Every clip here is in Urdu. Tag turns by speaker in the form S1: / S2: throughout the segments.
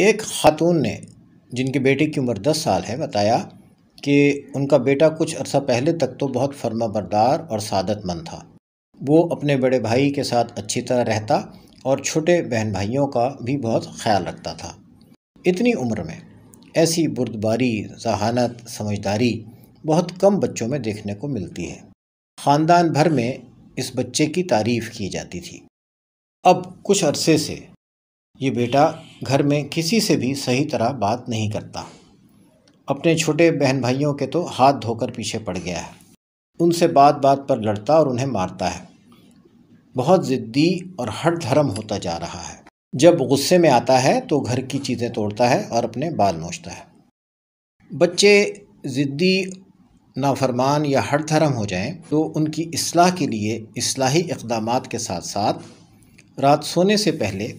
S1: ایک خاتون نے جن کے بیٹے کی عمر دس سال ہے بتایا کہ ان کا بیٹا کچھ عرصہ پہلے تک تو بہت فرما بردار اور سعادت مند تھا وہ اپنے بڑے بھائی کے ساتھ اچھی طرح رہتا اور چھوٹے بہن بھائیوں کا بھی بہت خیال رکھتا تھا اتنی عمر میں ایسی بردباری ذہانت سمجھداری بہت کم بچوں میں دیکھنے کو ملتی ہے خاندان بھر میں اس بچے کی تعریف کی جاتی تھی اب کچھ عرصے سے یہ بیٹا گھر میں کسی سے بھی صحیح طرح بات نہیں کرتا اپنے چھوٹے بہن بھائیوں کے تو ہاتھ دھو کر پیچھے پڑ گیا ہے ان سے بات بات پر لڑتا اور انہیں مارتا ہے بہت ضدی اور ہر دھرم ہوتا جا رہا ہے جب غصے میں آتا ہے تو گھر کی چیزیں توڑتا ہے اور اپنے بال نوچتا ہے بچے ضدی نافرمان یا ہر دھرم ہو جائیں تو ان کی اصلاح کے لیے اصلاحی اقدامات کے ساتھ ساتھ رات سونے سے پہلے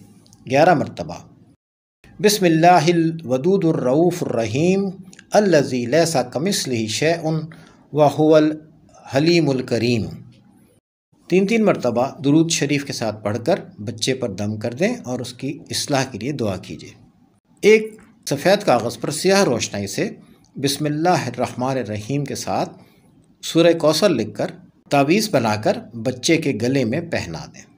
S1: گیارہ مرتبہ بسم اللہ الودود الرعوف الرحیم الزی لیسا کمسل الحلیم الکریم تین تین مرتبہ درود شریف کے ساتھ پڑھ کر بچے پر دم کر دیں اور اس کی اصلاح کے لیے دعا کیجیے ایک سفید کاغذ پر سیاہ روشنائی سے بسم اللہ الرحمن الرحیم کے ساتھ سورہ کوثر لکھ کر تعویذ بنا کر بچے کے گلے میں پہنا
S2: دیں